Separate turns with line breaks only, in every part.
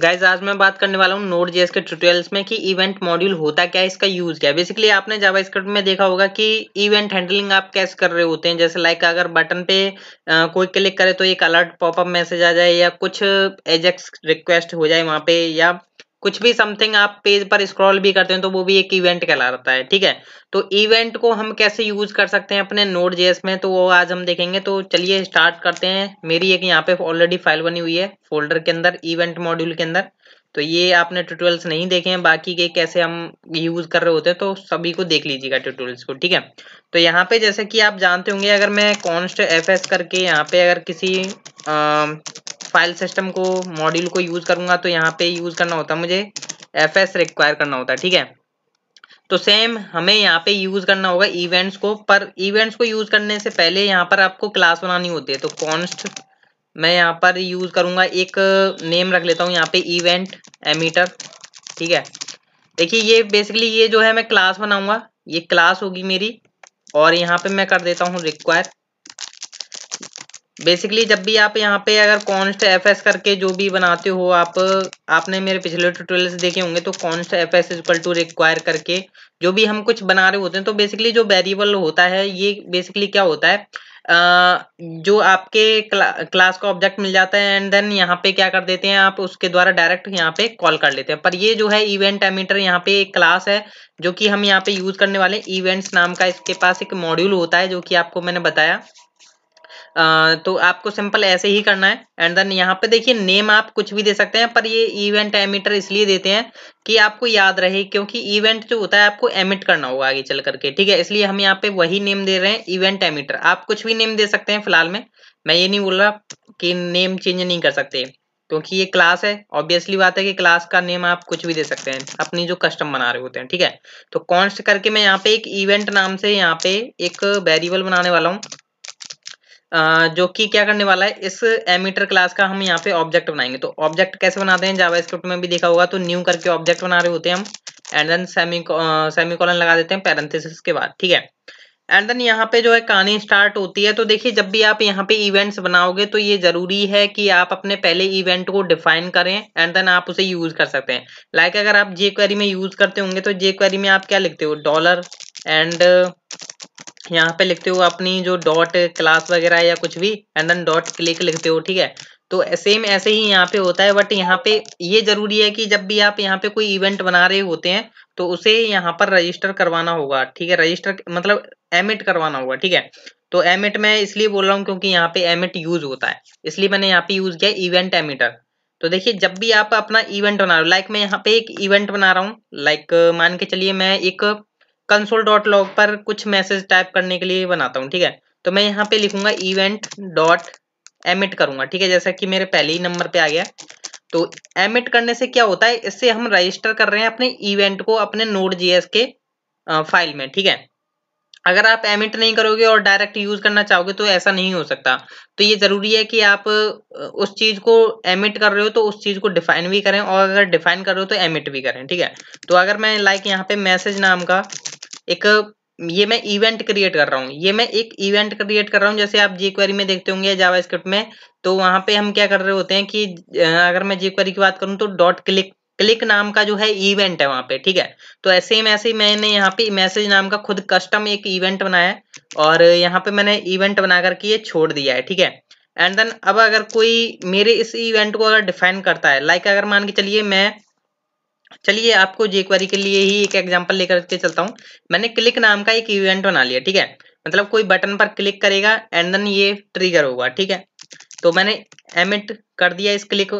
guys आज मैं बात करने वाला हूँ नोट जेएस के ट्यूटोरियल्स में कि इवेंट मॉड्यूल होता क्या है इसका यूज क्या है बेसिकली आपने जावास्क्रिप्ट में देखा होगा कि इवेंट हैंडलिंग आप कैसे कर रहे होते हैं जैसे लाइक अगर बटन पे आ, कोई क्लिक करे तो एक अलर्ट पॉपअप मैसेज आ जाए या कुछ एजेक्स रिक्वेस्ट हो जाए वहाँ पे या कुछ भी समथिंग आप पेज पर स्क्रॉल भी करते हैं तो वो भी एक इवेंट कहलाता है ठीक है तो इवेंट को हम कैसे यूज कर सकते हैं अपने नोट जेएस में तो वो आज हम देखेंगे तो चलिए स्टार्ट करते हैं मेरी एक यहाँ पे ऑलरेडी फाइल बनी हुई है फोल्डर के अंदर इवेंट मॉड्यूल के अंदर तो ये आपने ट्यूटोरियल्स नहीं देखे हैं बाकी के कैसे हम यूज कर रहे होते हैं तो सभी को देख लीजिएगा ट्यूटोरियल्स को ठीक है तो यहाँ पे जैसे कि आप जानते होंगे अगर मैं कॉन्स्ट एफ एस करके यहाँ पे अगर किसी फाइल सिस्टम को मॉड्यूल को यूज करूंगा तो यहाँ पे यूज करना होता है मुझे एफ एस रिक्वायर करना होता है ठीक है तो सेम हमें यहाँ पे यूज करना होगा इवेंट्स को पर इवेंट्स को यूज करने से पहले यहाँ पर आपको क्लास बनानी होती है तो कॉन्स्ट मैं यहाँ पर यूज करूंगा एक नेम रख लेता हूँ यहाँ पे इवेंट एमीटर ठीक है देखिए ये बेसिकली ये जो है मैं क्लास बनाऊंगा ये क्लास होगी मेरी और यहाँ पे मैं कर देता हूँ रिक्वायर बेसिकली जब भी आप यहाँ पे अगर कॉन्स्ट एफ एस करके जो भी बनाते हो आप आपने मेरे पिछले ट्यूटोरियल्स देखे होंगे तो const F S equal to require करके जो भी हम कुछ बना रहे होते हैं तो बेसिकली जो वेरिएबल होता है ये बेसिकली क्या होता है आ, जो आपके क्ला, क्लास का ऑब्जेक्ट मिल जाता है एंड देन यहाँ पे क्या कर देते हैं आप उसके द्वारा डायरेक्ट यहाँ पे कॉल कर लेते हैं पर ये जो है इवेंट एमीटर यहाँ पे एक क्लास है जो कि हम यहाँ पे यूज करने वाले इवेंट्स नाम का इसके पास एक मॉड्यूल होता है जो कि आपको मैंने बताया आ, तो आपको सिंपल ऐसे ही करना है एंड देन यहाँ पे देखिए नेम आप कुछ भी दे सकते हैं पर ये इवेंट एमिटर इसलिए देते हैं कि आपको याद रहे क्योंकि इवेंट जो होता है आपको एमिट करना होगा आगे चल करके ठीक है इसलिए हम यहाँ पे वही नेम दे रहे हैं इवेंट एमिटर आप कुछ भी नेम दे सकते हैं फिलहाल में मैं ये नहीं बोल रहा कि नेम चेंज नहीं कर सकते क्योंकि ये क्लास है ऑब्वियसली बात है कि क्लास का नेम आप कुछ भी दे सकते हैं अपनी जो कस्टम बना रहे होते हैं ठीक है तो कॉन्स्ट करके मैं यहाँ पे एक इवेंट नाम से यहाँ पे एक वेरिएबल बनाने वाला हूँ जो कि क्या करने वाला है इस एमीटर क्लास का हम यहाँ पे ऑब्जेक्ट बनाएंगे तो ऑब्जेक्ट कैसे बनाते हैं जावास्क्रिप्ट में भी देखा होगा तो न्यू करके ऑब्जेक्ट बना रहे होते हैं हम एंड देन सेमी कॉलन लगा देते हैं पैरेंथेसिस के बाद ठीक है एंड देन यहाँ पे जो है कहानी स्टार्ट होती है तो देखिए जब भी आप यहाँ पे इवेंट्स बनाओगे तो ये जरूरी है कि आप अपने पहले इवेंट को डिफाइन करें एंड देन आप उसे यूज कर सकते हैं लाइक like अगर आप जे क्वेरी में यूज करते होंगे तो जे क्वेरी में आप क्या लिखते हो डॉलर एंड यहाँ पे लिखते हो अपनी जो डॉट क्लास वगैरह या कुछ भी एंड देन डॉट क्लिक लिखते हो ठीक है तो सेम ऐसे ही यहाँ पे होता है बट यहाँ पे ये जरूरी है कि जब भी आप यहाँ पे कोई इवेंट बना रहे होते हैं तो उसे यहाँ पर रजिस्टर करवाना होगा ठीक है रजिस्टर मतलब एमिट करवाना होगा ठीक है तो एमिट मैं इसलिए बोल रहा हूँ क्योंकि यहाँ पे एमिट यूज होता है इसलिए मैंने यहाँ पे यूज किया इवेंट एमिटर तो देखिए जब भी आप अपना इवेंट बना रहे हो लाइक मैं यहाँ पे एक इवेंट बना रहा हूँ लाइक मान के चलिए मैं एक कंसोल डॉट लॉग पर कुछ मैसेज टाइप करने के लिए बनाता हूँ ठीक है तो मैं यहाँ पे लिखूंगा इवेंट डॉट एमिट करूंगा ठीक है जैसा कि मेरे पहले ही नंबर पे आ गया तो एमिट करने से क्या होता है इससे हम रजिस्टर कर रहे हैं अपने इवेंट को अपने नोट जीएस के फाइल में ठीक है अगर आप एमिट नहीं करोगे और डायरेक्ट यूज करना चाहोगे तो ऐसा नहीं हो सकता तो ये जरूरी है कि आप उस चीज को एमिट कर रहे हो तो उस चीज को डिफाइन भी करें और अगर डिफाइन कर रहे हो तो एमिट भी करें ठीक है तो अगर मैं लाइक यहाँ पे मैसेज नाम का एक ये मैं इवेंट क्रिएट कर रहा हूँ ये मैं एक इवेंट क्रिएट कर रहा हूँ जैसे आप jQuery में देखते होंगे जावास्क्रिप्ट में तो वहां पे हम क्या कर रहे होते हैं कि अगर मैं jQuery की बात करूँ तो डॉट क्लिक क्लिक नाम का जो है इवेंट है वहां पे ठीक है तो ऐसे ही ऐसे मैंने यहाँ पे मैसेज नाम का खुद कस्टम एक इवेंट बनाया है और यहाँ पे मैंने इवेंट बना करके ये छोड़ दिया है ठीक है एंड देन अब अगर कोई मेरे इस इवेंट को अगर डिफाइन करता है लाइक अगर मान के चलिए मैं चलिए आपको जे क्वेरी के लिए ही एक एग्जांपल लेकर के चलता हूँ मैंने क्लिक नाम का एक इवेंट बना लिया ठीक है मतलब कोई बटन पर क्लिक करेगा एंड देन ये ट्रिगर होगा ठीक है तो मैंने एमिट कर दिया इस क्लिक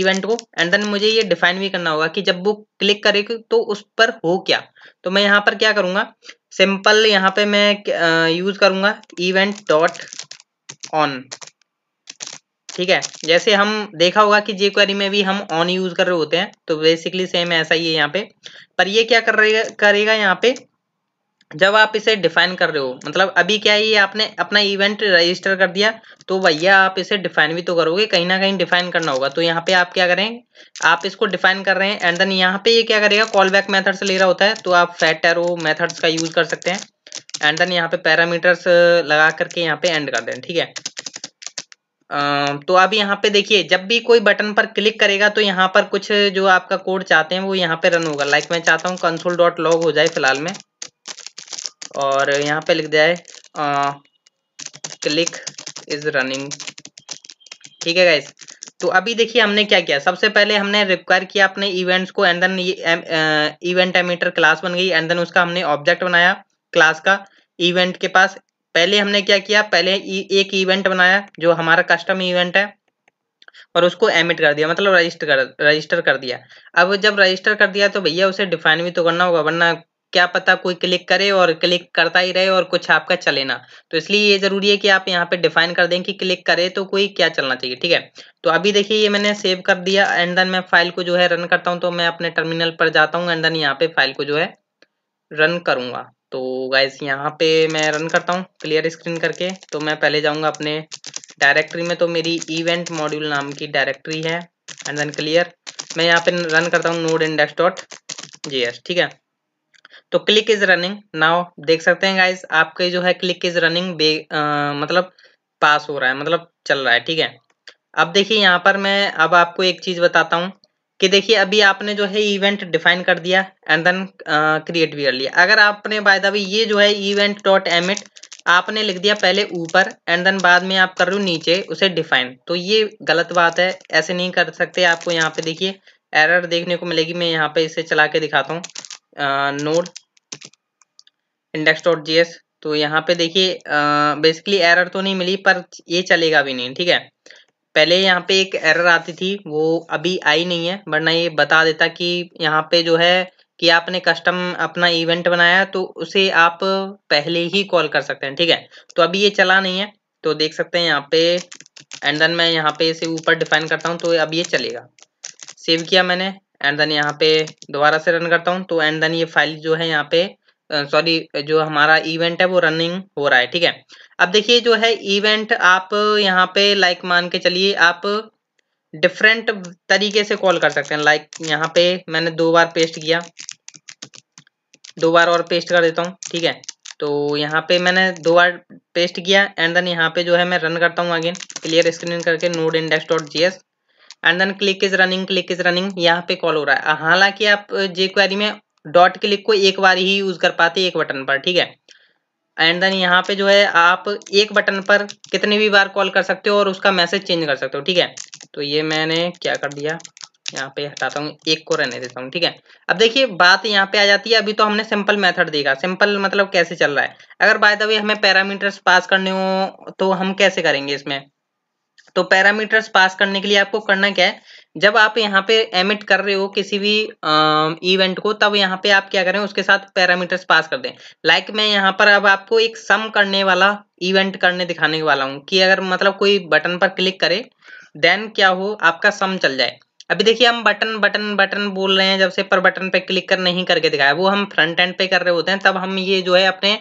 इवेंट को एंड देन मुझे ये डिफाइन भी करना होगा कि जब वो क्लिक करेगी तो उस पर हो क्या तो मैं यहाँ पर क्या करूंगा सिंपल यहाँ पे मैं यूज करूंगा इवेंट डॉट ऑन ठीक है जैसे हम देखा होगा कि जे क्वेरी में भी हम ऑन यूज कर रहे होते हैं तो बेसिकली सेम ऐसा ही है यहाँ पे पर ये क्या कर रहेगा करेगा यहाँ पे जब आप इसे डिफाइन कर रहे हो मतलब अभी क्या है ये आपने अपना इवेंट रजिस्टर कर दिया तो भैया आप इसे डिफाइन भी तो करोगे कहीं ना कहीं डिफाइन करना होगा तो यहाँ पे आप क्या करें आप इसको डिफाइन कर रहे हैं एंड देन यहाँ पे ये क्या करेगा कॉल बैक मैथड से ले रहा होता है तो आप फैट एरो मैथड्स का यूज कर सकते हैं एंड देन यहाँ पे पैरामीटर्स लगा करके यहाँ पे एंड कर दें ठीक है तो आप यहाँ पे देखिए जब भी कोई बटन पर क्लिक करेगा तो यहाँ पर कुछ जो आपका कोड चाहते हैं वो यहाँ पे रन होगा लाइक मैं चाहता हूँ कंसोल डॉट लॉग हो जाए फिलहाल में और यहाँ पे लिख जाए क्लिक इज रनिंग ठीक है गाइस तो अभी देखिए हमने क्या किया सबसे पहले हमने रिक्वायर किया अपने इवेंट्स को and then event emitter class बन गई एंड देन उसका हमने ऑब्जेक्ट बनाया क्लास का इवेंट के पास पहले हमने क्या किया पहले एक इवेंट बनाया जो हमारा कस्टम इवेंट है और उसको एमिट कर दिया मतलब रजिस्टर कर रजिस्टर कर दिया अब जब रजिस्टर कर दिया तो भैया उसे डिफाइन भी तो करना होगा वरना क्या पता कोई क्लिक करे और क्लिक करता ही रहे और कुछ आपका चले ना तो इसलिए ये जरूरी है कि आप यहाँ पे डिफाइन कर दें कि क्लिक करे तो कोई क्या चलना चाहिए ठीक है तो अभी देखिए ये मैंने सेव कर दिया एंड देन मैं फाइल को जो है रन करता हूँ तो मैं अपने टर्मिनल पर जाता हूँ एंड देन यहाँ पे फाइल को जो है रन करूंगा तो गाइज यहाँ पे मैं रन करता हूँ क्लियर स्क्रीन करके तो मैं पहले जाऊँगा अपने डायरेक्टरी में तो मेरी इवेंट मॉड्यूल नाम की डायरेक्टरी है एंड देन क्लियर मैं यहाँ पे रन करता हूँ नोड इंडेक्स डॉट जी ठीक है तो क्लिक इज रनिंग नाउ देख सकते हैं गाइज आपके जो है क्लिक इज रनिंग बे मतलब पास हो रहा है मतलब चल रहा है ठीक है अब देखिए यहाँ पर मैं अब आपको एक चीज़ बताता हूँ कि देखिए अभी आपने जो है इवेंट डिफाइन कर दिया एंड देन क्रिएट भी कर लिया अगर आपने बाय द वे ये जो है इवेंट डॉट एमिट आपने लिख दिया पहले ऊपर एंड देन बाद में आप कर रहे हो नीचे उसे डिफाइन तो ये गलत बात है ऐसे नहीं कर सकते आपको यहाँ पे देखिए एरर देखने को मिलेगी मैं यहाँ पे इसे चला के दिखाता हूँ नोड इंडेक्स डॉट जी तो यहाँ पे देखिए बेसिकली uh, एरर तो नहीं मिली पर ये चलेगा भी नहीं ठीक है पहले यहाँ पे एक एरर आती थी वो अभी आई नहीं है वरना ये बता देता कि यहाँ पे जो है कि आपने कस्टम अपना इवेंट बनाया तो उसे आप पहले ही कॉल कर सकते हैं ठीक है तो अभी ये चला नहीं है तो देख सकते हैं यहाँ पे एंड देन मैं यहाँ पे इसे ऊपर डिफाइन करता हूँ तो अब ये चलेगा सेव किया मैंने एंड देन यहाँ पे दोबारा से रन करता हूँ तो एंड देन ये फाइल जो है यहाँ पे सॉरी जो हमारा इवेंट है वो रनिंग हो रहा है ठीक है अब देखिए जो है इवेंट आप यहाँ पे लाइक मान के चलिए आप डिफरेंट तरीके से कॉल कर सकते हैं लाइक यहाँ पे मैंने दो बार पेस्ट किया दो बार और पेस्ट कर देता हूँ ठीक है तो यहाँ पे मैंने दो बार पेस्ट किया एंड देन यहाँ पे जो है मैं रन करता हूँ अगेन क्लियर स्क्रीन करके node index dot J S and then click is running click is running यहाँ पे कॉल हो रहा है हालांकि आप जे क्वेरी में डॉट क्लिक को एक बार ही यूज कर पाते एक बटन पर ठीक है एंड देन यहाँ पे जो है आप एक बटन पर कितने भी बार कॉल कर सकते हो और उसका मैसेज चेंज कर सकते हो ठीक है तो ये मैंने क्या कर दिया यहाँ पे हटाता हूँ एक को रहने देता हूँ ठीक है अब देखिए बात यहाँ पे आ जाती है अभी तो हमने सिंपल मेथड देखा सिंपल मतलब कैसे चल रहा है अगर बाय द वे हमें पैरामीटर्स पास करने हो तो हम कैसे करेंगे इसमें तो पैरामीटर्स पास करने के लिए आपको करना क्या है जब आप यहाँ पे एमिट कर रहे हो किसी भी इवेंट को तब यहाँ पे आप क्या करें उसके साथ पैरामीटर्स पास कर दें लाइक like मैं यहाँ पर अब आपको एक सम करने वाला इवेंट करने दिखाने वाला हूँ कि अगर मतलब कोई बटन पर क्लिक करे देन क्या हो आपका सम चल जाए अभी देखिए हम बटन बटन बटन बोल रहे हैं जब से पर बटन पे क्लिक कर नहीं करके दिखाया वो हम फ्रंट एंड पे कर रहे होते हैं तब हम ये जो है अपने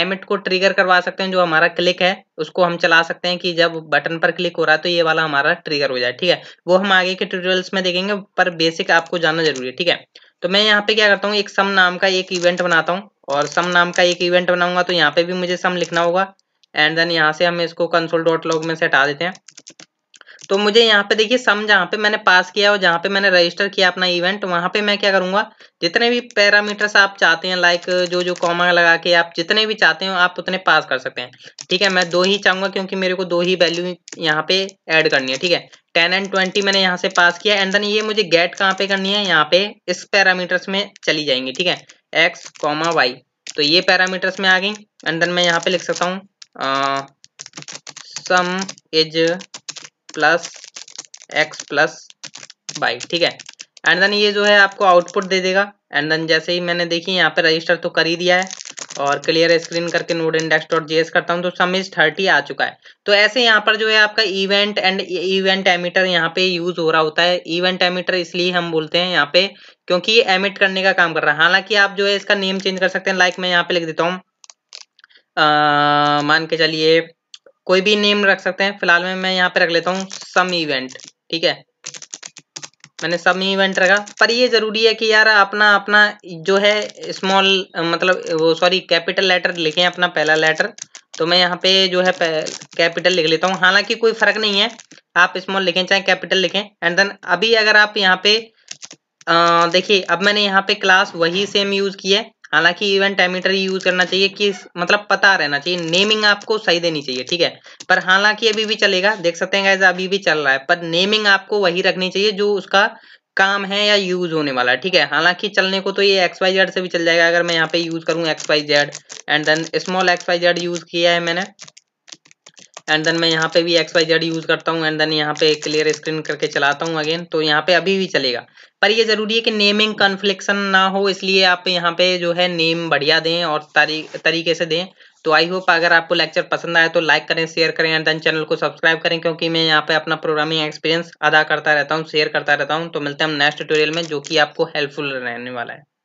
एमिट को ट्रिगर करवा सकते हैं जो हमारा क्लिक है उसको हम चला सकते हैं कि जब बटन पर क्लिक हो रहा है तो ये वाला हमारा ट्रिगर हो जाए ठीक है वो हम आगे के ट्यूटोरियल्स में देखेंगे पर बेसिक आपको जानना जरूरी है ठीक है तो मैं यहाँ पे क्या करता हूँ एक सम नाम का एक इवेंट बनाता हूँ और सम नाम का एक इवेंट बनाऊंगा तो यहाँ पे भी मुझे सम लिखना होगा एंड देन यहाँ से हम इसको कंसोल डॉट लॉग में से हटा देते हैं तो मुझे यहाँ पे देखिए सम जहाँ पे मैंने पास किया और जहाँ पे मैंने रजिस्टर किया अपना इवेंट वहाँ पे मैं क्या करूँगा जितने भी पैरामीटर्स आप चाहते हैं लाइक जो जो कॉमा लगा के आप जितने भी चाहते हो आप उतने पास कर सकते हैं ठीक है मैं दो ही चाहूँगा क्योंकि मेरे को दो ही वैल्यू यहाँ पे ऐड करनी है ठीक है टेन एंड ट्वेंटी मैंने यहाँ से पास किया एंड देन ये मुझे गेट कहाँ पे करनी है यहाँ पे इस पैरामीटर्स में चली जाएंगी ठीक है एक्स कॉमा वाई तो ये पैरामीटर्स में आ गई एंड देन मैं यहाँ पे लिख सकता हूँ sum is plus X plus Y ठीक है एंड देन ये जो है आपको आउटपुट दे देगा एंड देन जैसे ही मैंने देखी यहाँ पे रजिस्टर तो कर ही दिया है और क्लियर स्क्रीन करके नोड इंडेक्स डॉट जेएस करता हूँ तो सम इज थर्टी आ चुका है तो ऐसे यहाँ पर जो है आपका इवेंट एंड इवेंट एमिटर यहाँ पे यूज हो रहा होता है इवेंट एमिटर इसलिए हम बोलते हैं यहाँ पे क्योंकि ये एमिट करने का काम कर रहा है हालांकि आप जो है इसका नेम चेंज कर सकते हैं लाइक मैं यहाँ पे लिख देता हूँ मान के चलिए कोई भी नेम रख सकते हैं फिलहाल में मैं यहाँ पे रख लेता हूँ सम इवेंट ठीक है मैंने सम इवेंट रखा पर ये ज़रूरी है कि यार अपना अपना जो है स्मॉल मतलब वो सॉरी कैपिटल लेटर लिखें अपना पहला लेटर तो मैं यहाँ पे जो है कैपिटल लिख लेता हूँ हालांकि कोई फर्क नहीं है आप स्मॉल लिखें चाहे कैपिटल लिखें एंड देन अभी अगर आप यहाँ पे देखिए अब मैंने यहाँ पे क्लास वही सेम यूज़ किया है हालांकि इवेंट एमीटर यूज करना चाहिए कि मतलब पता रहना चाहिए नेमिंग आपको सही देनी चाहिए ठीक है पर हालांकि अभी भी चलेगा देख सकते हैं गाइज अभी भी चल रहा है पर नेमिंग आपको वही रखनी चाहिए जो उसका काम है या यूज होने वाला है ठीक है हालांकि चलने को तो ये एक्स वाई जेड से भी चल जाएगा अगर मैं यहाँ पे यूज करूँ X Y Z and then small X Y Z use किया है मैंने एंड देन मैं यहाँ पे भी एक्स वाई जेड यूज करता हूँ एंड देन यहाँ पे क्लियर स्क्रीन करके चलाता हूँ अगेन तो यहाँ पे अभी भी चलेगा पर ये जरूरी है कि नेमिंग कन्फ्लिक्शन ना हो इसलिए आप यहाँ पे जो है नेम बढ़िया दें और तरी, तरीके से दें तो आई होप अगर आपको लेक्चर पसंद आया तो लाइक करें शेयर करें एंड देन चैनल को सब्सक्राइब करें क्योंकि मैं यहाँ पे अपना प्रोग्रामिंग एक्सपीरियंस अदा करता रहता हूँ शेयर करता रहता हूँ तो मिलते हैं हम नेक्स्ट ट्यूटोरियल में जो कि आपको हेल्पफुल रहने वाला है